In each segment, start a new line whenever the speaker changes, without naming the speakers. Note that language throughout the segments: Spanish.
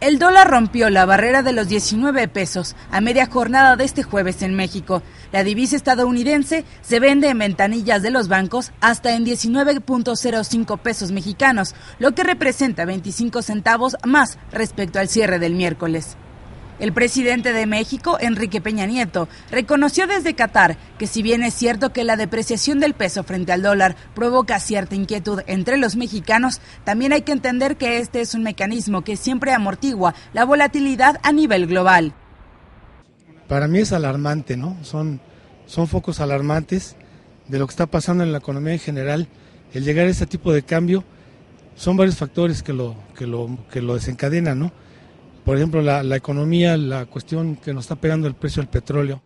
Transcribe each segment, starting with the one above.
El dólar rompió la barrera de los 19 pesos a media jornada de este jueves en México. La divisa estadounidense se vende en ventanillas de los bancos hasta en 19.05 pesos mexicanos, lo que representa 25 centavos más respecto al cierre del miércoles. El presidente de México, Enrique Peña Nieto, reconoció desde Qatar que si bien es cierto que la depreciación del peso frente al dólar provoca cierta inquietud entre los mexicanos, también hay que entender que este es un mecanismo que siempre amortigua la volatilidad a nivel global.
Para mí es alarmante, ¿no? Son, son focos alarmantes de lo que está pasando en la economía en general. El llegar a este tipo de cambio son varios factores que lo, que lo, que lo desencadenan, ¿no? por ejemplo, la, economía, la cuestión que nos está pegando el precio del petróleo.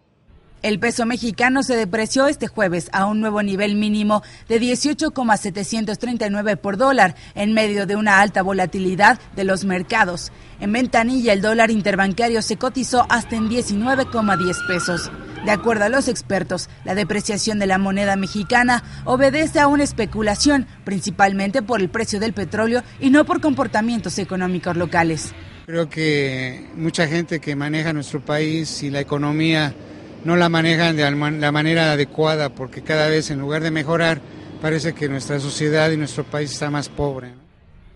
El peso mexicano se depreció este jueves a un nuevo nivel mínimo de 18,739 por dólar en medio de una alta volatilidad de los mercados. En ventanilla el dólar interbancario se cotizó hasta en 19,10 pesos. De acuerdo a los expertos, la depreciación de la moneda mexicana obedece a una especulación, principalmente por el precio del petróleo y no por comportamientos económicos locales. Creo
que mucha gente que maneja nuestro país y la economía no la manejan de la manera adecuada porque cada vez en lugar de mejorar parece que nuestra sociedad y nuestro país está más pobre.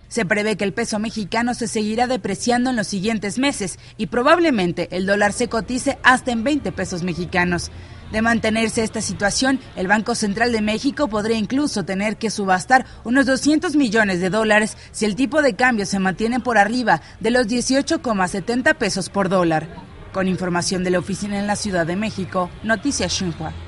Se prevé que el peso mexicano se seguirá depreciando en los siguientes meses y probablemente el dólar se cotice hasta en 20 pesos mexicanos. De mantenerse esta situación, el Banco Central de México podría incluso tener que subastar unos 200 millones de dólares si el tipo de cambio se mantiene por arriba de los 18,70 pesos por dólar. Con información de la oficina en la Ciudad de México, Noticias Xinhua.